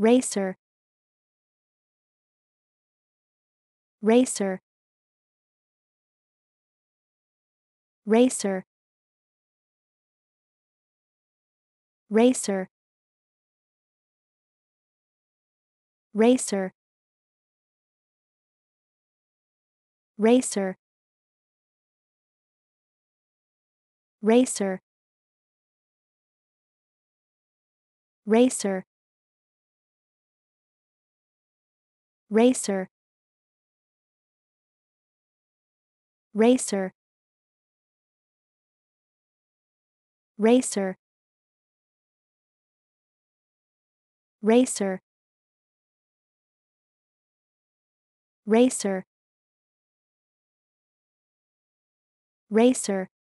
racer racer racer racer racer racer racer racer racer racer racer racer racer racer